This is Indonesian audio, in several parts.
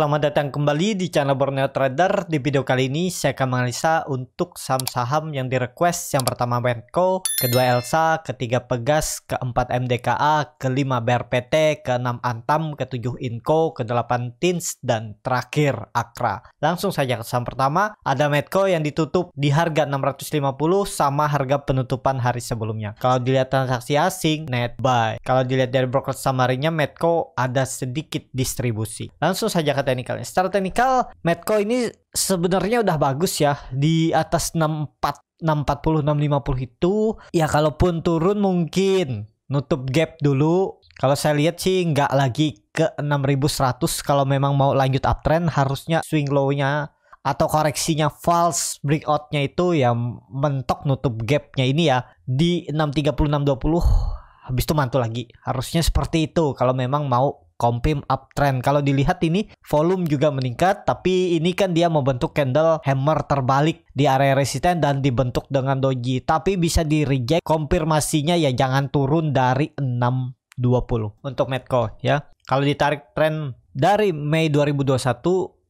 Selamat datang kembali di channel Borneo Trader. Di video kali ini saya akan menganalisa untuk saham-saham yang direquest. Yang pertama Benko, kedua Elsa, ketiga Pegas, keempat MDKA, kelima BRPT, keenam Antam, ketujuh Inco, kedelapan Tins, dan terakhir Akra. Langsung saja ke saham pertama. Ada Medco yang ditutup di harga 650 sama harga penutupan hari sebelumnya. Kalau dilihat transaksi asing, net buy. Kalau dilihat dari broker samarinya, Medco ada sedikit distribusi. Langsung saja ke teknikalnya. Secara teknikal Medco ini sebenarnya udah bagus ya di atas 64 640 650 itu ya kalaupun turun mungkin nutup gap dulu. Kalau saya lihat sih nggak lagi ke 6100 kalau memang mau lanjut uptrend harusnya swing low-nya atau koreksinya false breakout-nya itu ya mentok nutup gap-nya ini ya di 630 620 habis itu mantul lagi. Harusnya seperti itu kalau memang mau Compim uptrend. Kalau dilihat ini volume juga meningkat tapi ini kan dia membentuk candle hammer terbalik di area resisten dan dibentuk dengan doji. Tapi bisa di reject konfirmasinya ya jangan turun dari 620 untuk Medco ya. Kalau ditarik tren dari Mei 2021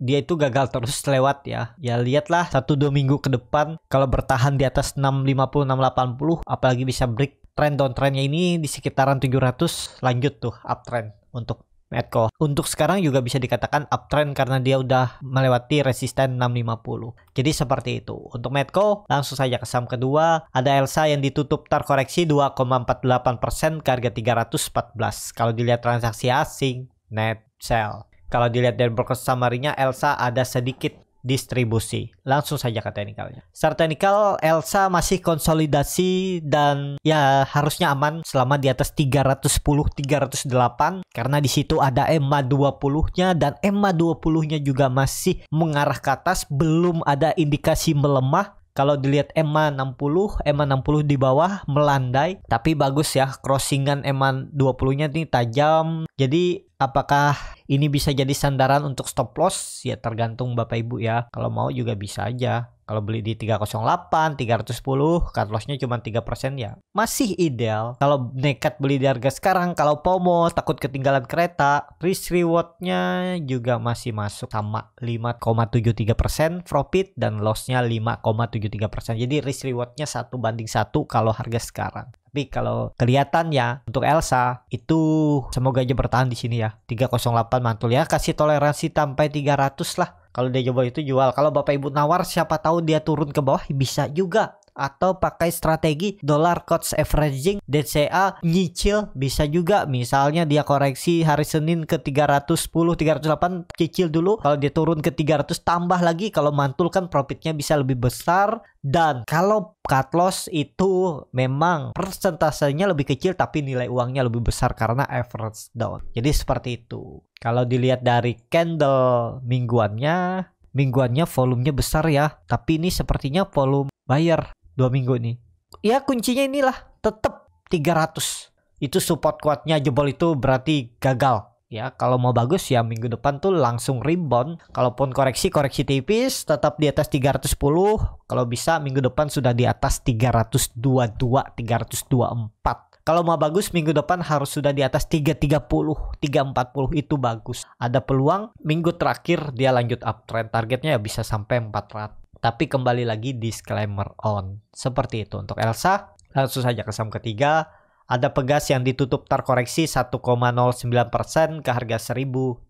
dia itu gagal terus lewat ya. Ya lihatlah satu dua minggu ke depan kalau bertahan di atas 650 680 apalagi bisa break trend downtrendnya ini di sekitaran 700 lanjut tuh uptrend untuk Medco. Untuk sekarang juga bisa dikatakan uptrend karena dia udah melewati resisten 650. Jadi seperti itu. Untuk Medco langsung saja ke saham kedua. Ada Elsa yang ditutup terkoreksi 2,48% ke harga 314. Kalau dilihat transaksi asing, net sell. Kalau dilihat dari broker summary-nya Elsa ada sedikit distribusi. Langsung saja ke teknikalnya. Secara teknikal Elsa masih konsolidasi dan ya harusnya aman selama di atas 310 308 karena di situ ada EMA 20-nya dan EMA 20-nya juga masih mengarah ke atas belum ada indikasi melemah kalau dilihat EMA 60, EMA 60 di bawah melandai, tapi bagus ya crossingan EMA 20-nya ini tajam. Jadi apakah ini bisa jadi sandaran untuk stop loss? Ya tergantung Bapak Ibu ya. Kalau mau juga bisa aja. Kalau beli di 308, 310, cut lossnya cuma 3% ya. Masih ideal. Kalau nekat beli di harga sekarang, kalau pomo, takut ketinggalan kereta, risk rewardnya juga masih masuk sama 5,73% profit dan lossnya 5,73%. Jadi risk rewardnya satu banding satu kalau harga sekarang. Tapi kalau kelihatan ya untuk Elsa itu semoga aja bertahan di sini ya. 308 mantul ya kasih toleransi sampai 300 lah. Kalau dia coba itu jual. Kalau bapak ibu nawar siapa tahu dia turun ke bawah bisa juga atau pakai strategi dollar cost averaging DCA nyicil bisa juga misalnya dia koreksi hari Senin ke 310 308 cicil dulu kalau dia turun ke 300 tambah lagi kalau mantul kan profitnya bisa lebih besar dan kalau cut loss itu memang persentasenya lebih kecil tapi nilai uangnya lebih besar karena average down. Jadi seperti itu. Kalau dilihat dari candle mingguannya, mingguannya volumenya besar ya. Tapi ini sepertinya volume buyer dua minggu nih ya kuncinya inilah tetap 300 itu support kuatnya jebol itu berarti gagal ya kalau mau bagus ya minggu depan tuh langsung rebound kalaupun koreksi koreksi tipis tetap di atas 310 kalau bisa minggu depan sudah di atas 322 324 kalau mau bagus minggu depan harus sudah di atas 330, 340 itu bagus. Ada peluang minggu terakhir dia lanjut uptrend. Targetnya ya bisa sampai 400. Tapi kembali lagi disclaimer on. Seperti itu untuk Elsa. Langsung saja ke saham ketiga. Ada Pegas yang ditutup terkoreksi 1,09% ke harga 1.800.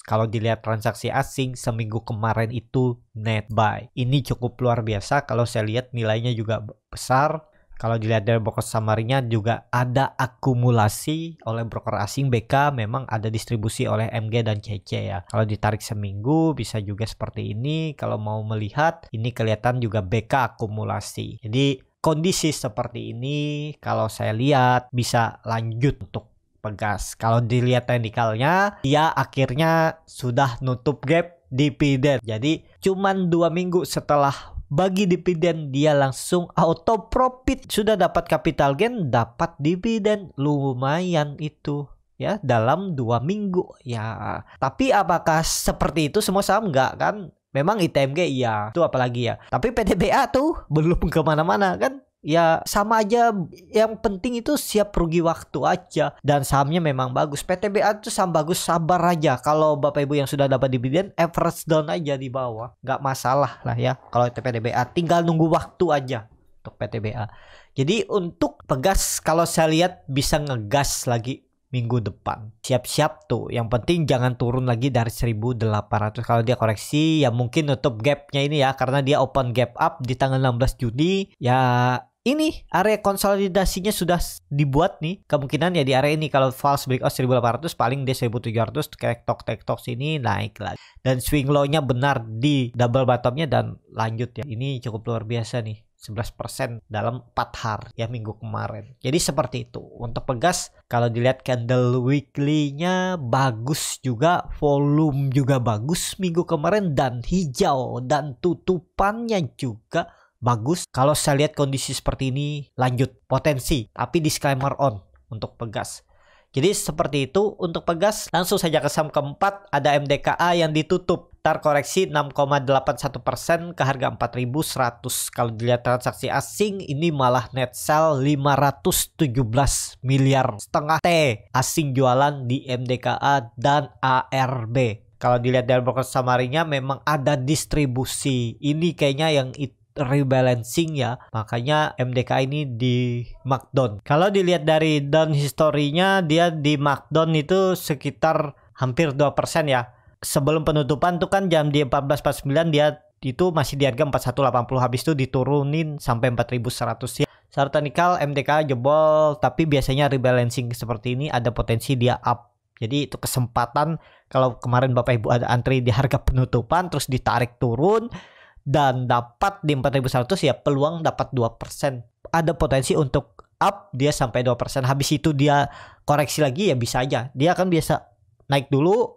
Kalau dilihat transaksi asing seminggu kemarin itu net buy. Ini cukup luar biasa kalau saya lihat nilainya juga besar kalau dilihat dari broker summary juga ada akumulasi oleh broker asing BK memang ada distribusi oleh MG dan CC ya. Kalau ditarik seminggu bisa juga seperti ini. Kalau mau melihat ini kelihatan juga BK akumulasi. Jadi kondisi seperti ini kalau saya lihat bisa lanjut untuk pegas. Kalau dilihat teknikalnya dia akhirnya sudah nutup gap dividen. Jadi cuman dua minggu setelah bagi dividen dia langsung auto profit sudah dapat capital gain dapat dividen lumayan itu ya dalam dua minggu ya tapi apakah seperti itu semua saham nggak kan memang ITMG iya itu apalagi ya tapi PTBA tuh belum kemana-mana kan ya sama aja yang penting itu siap rugi waktu aja dan sahamnya memang bagus PTBA itu saham bagus sabar aja kalau bapak ibu yang sudah dapat dividen average down aja di bawah nggak masalah lah ya kalau itu PTBA tinggal nunggu waktu aja untuk PTBA jadi untuk pegas kalau saya lihat bisa ngegas lagi minggu depan. Siap-siap tuh. Yang penting jangan turun lagi dari 1800. Kalau dia koreksi ya mungkin nutup gapnya ini ya. Karena dia open gap up di tanggal 16 Juni. Ya ini area konsolidasinya sudah dibuat nih kemungkinan ya di area ini kalau false breakout 1800 paling di 1700 tektok tektok sini naik lagi dan swing low-nya benar di double bottomnya dan lanjut ya ini cukup luar biasa nih 11% dalam 4 hari ya minggu kemarin. Jadi seperti itu. Untuk pegas kalau dilihat candle weekly-nya bagus juga, volume juga bagus minggu kemarin dan hijau dan tutupannya juga bagus. Kalau saya lihat kondisi seperti ini lanjut potensi, tapi disclaimer on untuk pegas. Jadi seperti itu untuk pegas langsung saja ke saham keempat ada MDKA yang ditutup terkoreksi 6,81% ke harga 4.100 kalau dilihat transaksi asing ini malah net sell 517 miliar setengah T asing jualan di MDKA dan ARB kalau dilihat dari broker samarinya memang ada distribusi ini kayaknya yang itu rebalancing ya makanya MDK ini di markdown kalau dilihat dari down historinya dia di markdown itu sekitar hampir 2% ya sebelum penutupan tuh kan jam di 14.49 dia itu masih di harga 4180 habis itu diturunin sampai 4100 ya Nikal MDK jebol tapi biasanya rebalancing seperti ini ada potensi dia up jadi itu kesempatan kalau kemarin Bapak Ibu ada antri di harga penutupan terus ditarik turun dan dapat di 4100 ya peluang dapat 2%. Ada potensi untuk up dia sampai 2%. Habis itu dia koreksi lagi ya bisa aja. Dia akan biasa naik dulu,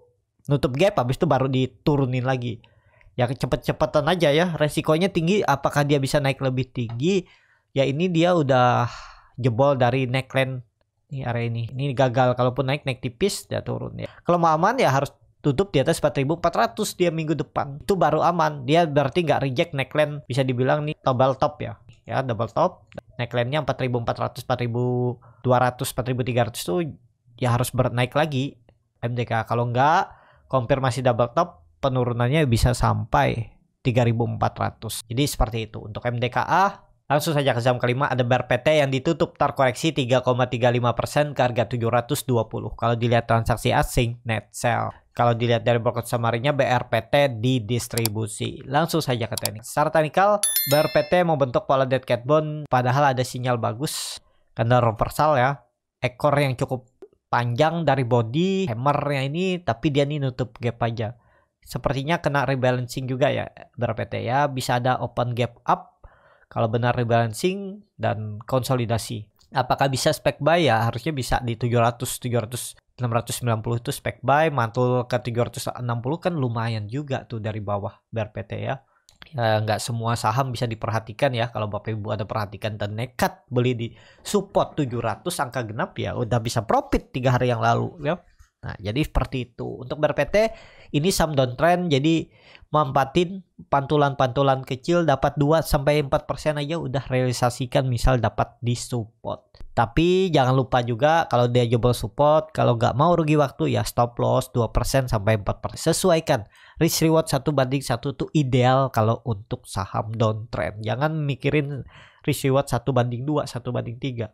nutup gap habis itu baru diturunin lagi. Ya cepet-cepetan aja ya. Resikonya tinggi apakah dia bisa naik lebih tinggi? Ya ini dia udah jebol dari neckline ini area ini. Ini gagal kalaupun naik naik tipis dia turun ya. Kalau mau aman ya harus tutup di atas 4400 dia minggu depan itu baru aman dia berarti nggak reject neckline bisa dibilang nih double top ya ya double top neckline-nya 4400 4200 4300 tuh ya harus bernaik lagi MDK kalau nggak konfirmasi double top penurunannya bisa sampai 3400 jadi seperti itu untuk MDKA Langsung saja ke jam kelima ada BRPT yang ditutup terkoreksi 3,35% ke harga 720. Kalau dilihat transaksi asing net sell. Kalau dilihat dari broker summary BRPT didistribusi. Langsung saja ke teknik. Secara teknikal, BRPT bentuk pola dead cat bond padahal ada sinyal bagus. Karena reversal ya. Ekor yang cukup panjang dari body hammernya ini tapi dia ini nutup gap aja. Sepertinya kena rebalancing juga ya BRPT ya. Bisa ada open gap up kalau benar rebalancing dan konsolidasi. Apakah bisa spek buy ya? Harusnya bisa di 700 700 690 itu spek buy, mantul ke 360 kan lumayan juga tuh dari bawah BRPT ya. ya nggak semua saham bisa diperhatikan ya kalau Bapak Ibu ada perhatikan dan nekat beli di support 700 angka genap ya udah bisa profit tiga hari yang lalu ya. Nah, jadi seperti itu. Untuk BRPT ini saham downtrend jadi mempatin pantulan-pantulan kecil dapat 2 sampai 4% aja udah realisasikan misal dapat di support. Tapi jangan lupa juga kalau dia jebol support, kalau nggak mau rugi waktu ya stop loss 2% sampai 4%. Sesuaikan risk reward 1 banding 1 itu ideal kalau untuk saham downtrend. Jangan mikirin risk reward 1 banding 2, 1 banding 3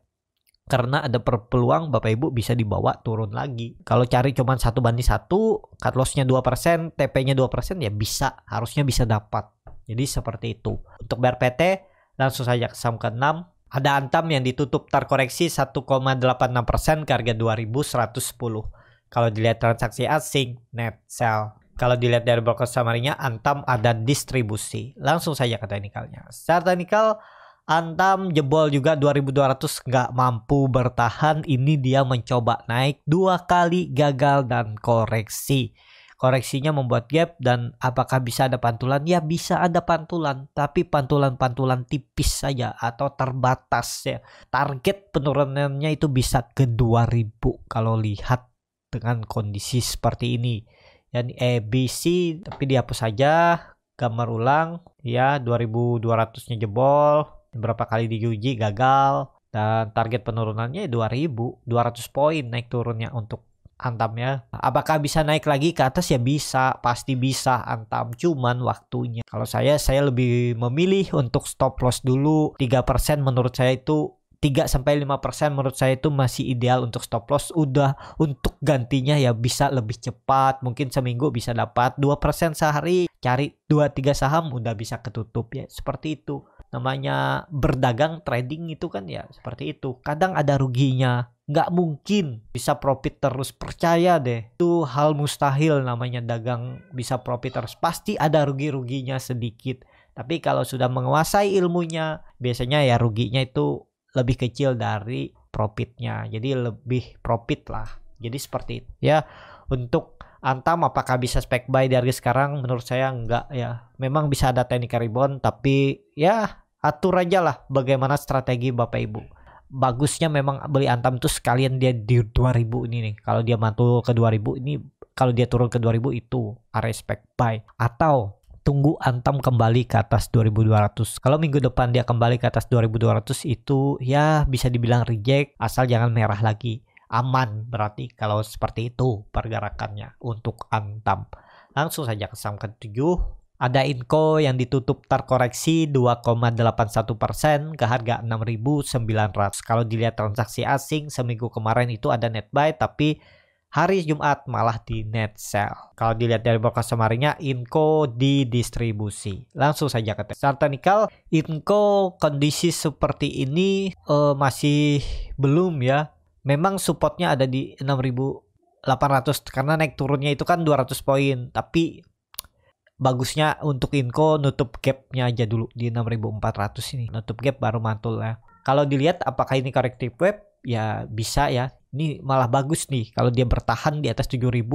karena ada peluang Bapak Ibu bisa dibawa turun lagi. Kalau cari cuma satu banding satu, cut loss-nya 2%, TP-nya 2% ya bisa, harusnya bisa dapat. Jadi seperti itu. Untuk BRPT, langsung saja ke saham ke-6. Ada Antam yang ditutup terkoreksi 1,86% ke harga 2110. Kalau dilihat transaksi asing, net sell. Kalau dilihat dari broker summary-nya, Antam ada distribusi. Langsung saja ke teknikalnya. Secara teknikal, Antam jebol juga 2200 nggak mampu bertahan ini dia mencoba naik dua kali gagal dan koreksi. Koreksinya membuat gap dan apakah bisa ada pantulan? Ya bisa ada pantulan tapi pantulan-pantulan tipis saja atau terbatas ya. Target penurunannya itu bisa ke 2000 kalau lihat dengan kondisi seperti ini. Yani ABC tapi dihapus saja gambar ulang ya 2200 nya jebol berapa kali diuji gagal dan target penurunannya 2000 200 poin naik turunnya untuk Antam ya. Apakah bisa naik lagi ke atas ya bisa, pasti bisa Antam cuman waktunya. Kalau saya saya lebih memilih untuk stop loss dulu 3% menurut saya itu 3 sampai 5% menurut saya itu masih ideal untuk stop loss. Udah untuk gantinya ya bisa lebih cepat, mungkin seminggu bisa dapat 2% sehari, cari 2 3 saham udah bisa ketutup ya. Seperti itu namanya berdagang trading itu kan ya seperti itu kadang ada ruginya nggak mungkin bisa profit terus percaya deh itu hal mustahil namanya dagang bisa profit terus pasti ada rugi-ruginya sedikit tapi kalau sudah menguasai ilmunya biasanya ya ruginya itu lebih kecil dari profitnya jadi lebih profit lah jadi seperti itu ya untuk Antam apakah bisa spek buy dari sekarang? Menurut saya enggak ya. Memang bisa ada teknik rebound tapi ya atur aja lah bagaimana strategi Bapak Ibu. Bagusnya memang beli Antam itu sekalian dia di 2000 ini nih. Kalau dia mantul ke 2000 ini kalau dia turun ke 2000 itu area spek buy atau tunggu Antam kembali ke atas 2200. Kalau minggu depan dia kembali ke atas 2200 itu ya bisa dibilang reject asal jangan merah lagi aman berarti kalau seperti itu pergerakannya untuk Antam. Langsung saja ke saham ke ada Inco yang ditutup terkoreksi 2,81% ke harga 6.900. Kalau dilihat transaksi asing seminggu kemarin itu ada net buy tapi hari Jumat malah di net sell. Kalau dilihat dari broker semarinya Inco didistribusi. Langsung saja ke Sartanikal, Inco kondisi seperti ini uh, masih belum ya memang supportnya ada di 6800 karena naik turunnya itu kan 200 poin tapi bagusnya untuk inko nutup gapnya aja dulu di 6400 ini nutup gap baru mantul ya kalau dilihat apakah ini corrective web? ya bisa ya ini malah bagus nih kalau dia bertahan di atas 7000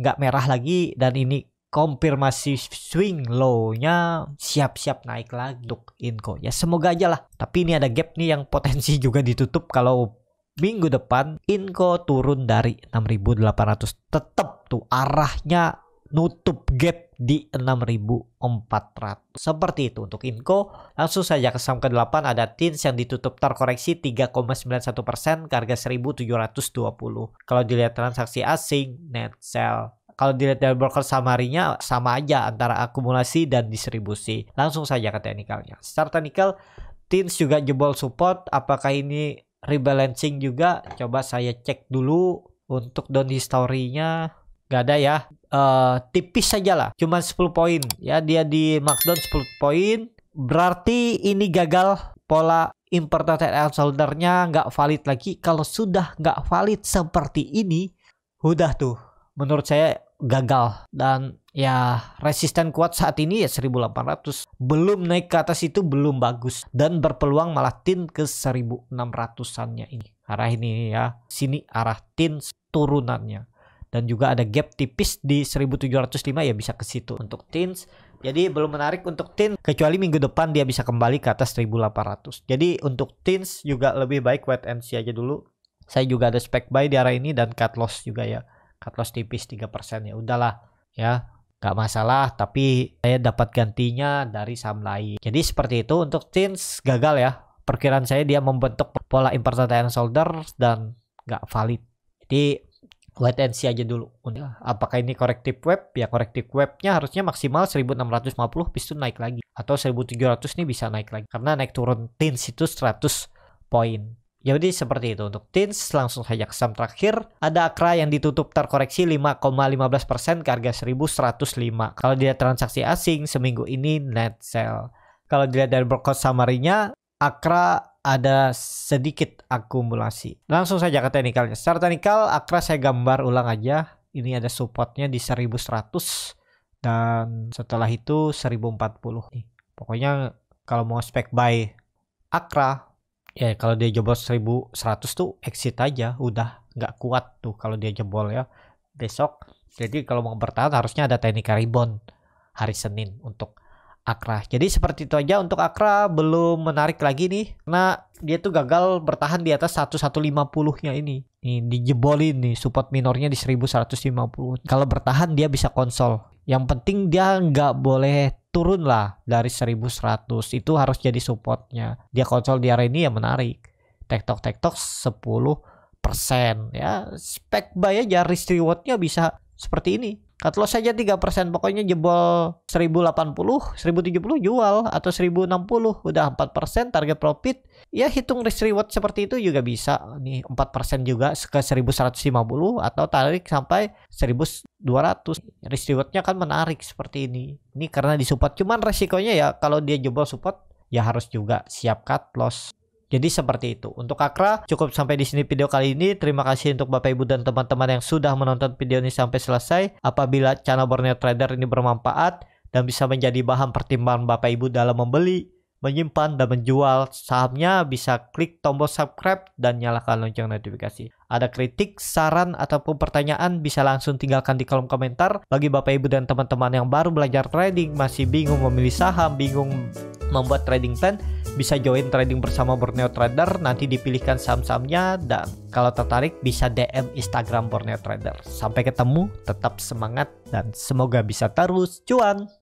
nggak merah lagi dan ini konfirmasi swing low-nya siap-siap naik lagi untuk inko. Ya semoga aja lah. Tapi ini ada gap nih yang potensi juga ditutup kalau minggu depan inko turun dari 6800 tetap tuh arahnya nutup gap di 6400 seperti itu untuk inko langsung saja ke saham ke-8 ada Tins yang ditutup terkoreksi 3,91% persen harga 1720 kalau dilihat transaksi asing net sell kalau dilihat dari broker samarinya sama aja antara akumulasi dan distribusi. Langsung saja ke teknikalnya. Secara teknikal, Tins juga jebol support. Apakah ini rebalancing juga coba saya cek dulu untuk down historinya, nggak ada ya uh, tipis saja lah cuma 10 poin ya dia di markdown 10 poin berarti ini gagal pola imported and soldernya nggak valid lagi kalau sudah nggak valid seperti ini udah tuh menurut saya gagal dan ya resisten kuat saat ini ya 1800 belum naik ke atas itu belum bagus dan berpeluang malah tin ke 1600-annya ini arah ini ya sini arah tin turunannya dan juga ada gap tipis di 1705 ya bisa ke situ untuk tins jadi belum menarik untuk tin kecuali minggu depan dia bisa kembali ke atas 1800 jadi untuk tins juga lebih baik wait and see aja dulu saya juga ada spec buy di arah ini dan cut loss juga ya cut loss tipis 3% ya udahlah ya nggak masalah tapi saya dapat gantinya dari saham lain jadi seperti itu untuk Tins gagal ya perkiraan saya dia membentuk pola inverted and shoulder dan nggak valid jadi wait and see aja dulu apakah ini corrective web ya corrective webnya harusnya maksimal 1650 bis itu naik lagi atau 1700 nih bisa naik lagi karena naik turun Tins itu 100 poin jadi seperti itu untuk teens langsung saja ke saham terakhir ada Akra yang ditutup terkoreksi 5,15% ke harga 1105. Kalau dilihat transaksi asing seminggu ini net sell. Kalau dilihat dari broadcast samarinya nya Akra ada sedikit akumulasi. Langsung saja ke teknikalnya. Secara teknikal Akra saya gambar ulang aja. Ini ada supportnya di 1100 dan setelah itu 1040 nih. Pokoknya kalau mau spek buy Akra ya kalau dia jebol 1100 tuh exit aja udah nggak kuat tuh kalau dia jebol ya besok jadi kalau mau bertahan harusnya ada teknik rebound hari Senin untuk Akra. Jadi seperti itu aja untuk Akra belum menarik lagi nih. Karena dia tuh gagal bertahan di atas 1150-nya ini. Nih dijebolin nih support minornya di 1150. Kalau bertahan dia bisa konsol. Yang penting dia nggak boleh turun lah dari 1100. Itu harus jadi supportnya. Dia konsol di area ini ya menarik. Tektok tektok 10 persen ya spek buy aja risk rewardnya bisa seperti ini Cut loss saja 3%, pokoknya jebol 1080, 1070 jual atau 1060 udah 4% target profit. Ya hitung risk reward seperti itu juga bisa. Nih 4% juga ke 1150 atau tarik sampai 1200. Risk rewardnya kan menarik seperti ini. Ini karena di support cuman resikonya ya kalau dia jebol support ya harus juga siap cut loss. Jadi seperti itu. Untuk Akra cukup sampai di sini video kali ini. Terima kasih untuk Bapak Ibu dan teman-teman yang sudah menonton video ini sampai selesai. Apabila channel Borneo Trader ini bermanfaat dan bisa menjadi bahan pertimbangan Bapak Ibu dalam membeli menyimpan dan menjual sahamnya, bisa klik tombol subscribe dan nyalakan lonceng notifikasi. Ada kritik, saran, ataupun pertanyaan bisa langsung tinggalkan di kolom komentar. Bagi Bapak Ibu dan teman-teman yang baru belajar trading, masih bingung memilih saham, bingung membuat trading plan, bisa join trading bersama Borneo Trader. Nanti dipilihkan saham-sahamnya dan kalau tertarik bisa DM Instagram Borneo Trader. Sampai ketemu, tetap semangat dan semoga bisa terus cuan.